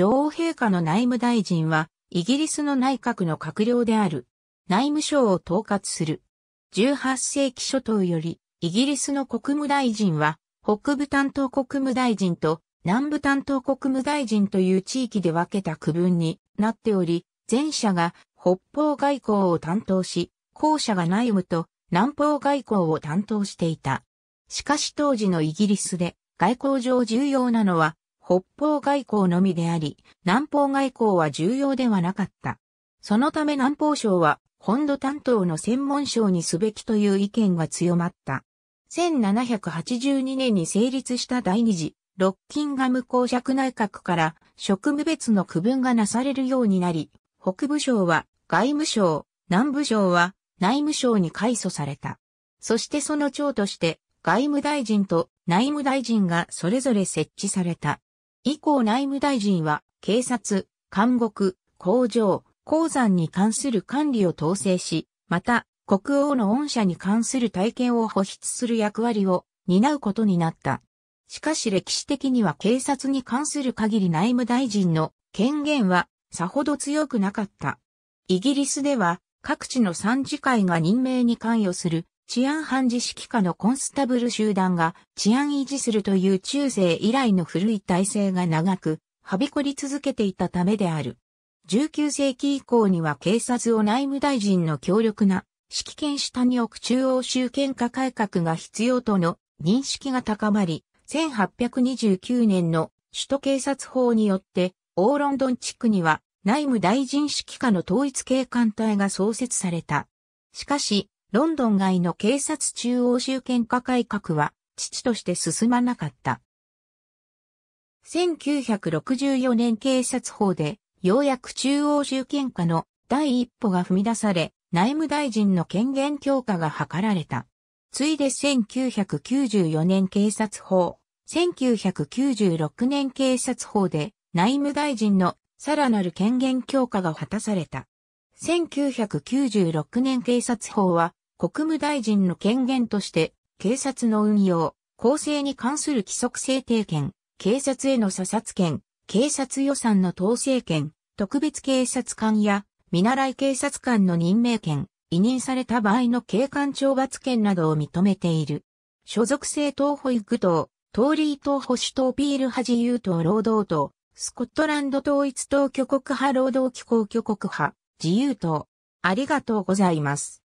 女王陛下の内務大臣は、イギリスの内閣の閣僚である、内務省を統括する。18世紀初頭より、イギリスの国務大臣は、北部担当国務大臣と南部担当国務大臣という地域で分けた区分になっており、前者が北方外交を担当し、後者が内務と南方外交を担当していた。しかし当時のイギリスで外交上重要なのは北方外交のみであり、南方外交は重要ではなかった。そのため南方省は本土担当の専門省にすべきという意見が強まった。1782年に成立した第二次、ロッキンガム公爵内閣から職務別の区分がなされるようになり、北部省は外務省、南部省は内務省に改組された。そしてその長として外務大臣と内務大臣がそれぞれ設置された。以降内務大臣は、警察、監獄、工場、鉱山に関する管理を統制し、また、国王の恩赦に関する体験を保筆する役割を担うことになった。しかし歴史的には警察に関する限り内務大臣の権限はさほど強くなかった。イギリスでは各地の参事会が任命に関与する治安判事指揮下のコンスタブル集団が治安維持するという中世以来の古い体制が長く、はびこり続けていたためである。19世紀以降には警察を内務大臣の強力な指揮権下に置く中央集権化改革が必要との認識が高まり、1829年の首都警察法によって、オーロンドン地区には内務大臣指揮下の統一警官隊が創設された。しかし、ロンドン外の警察中央集権化改革は、父として進まなかった。1964年警察法で、ようやく中央集権化の第一歩が踏み出され、内務大臣の権限強化が図られた。ついで1994年警察法、1996年警察法で内務大臣のさらなる権限強化が果たされた。1996年警察法は国務大臣の権限として、警察の運用、構成に関する規則制定権、警察への査察権、警察予算の統制権、特別警察官や見習い警察官の任命権、委任された場合の警官懲罰権などを認めている。所属政党保育党、党リー党保守党ピール派自由党労働党、スコットランド統一党挙国派労働機構挙国派、自由党。ありがとうございます。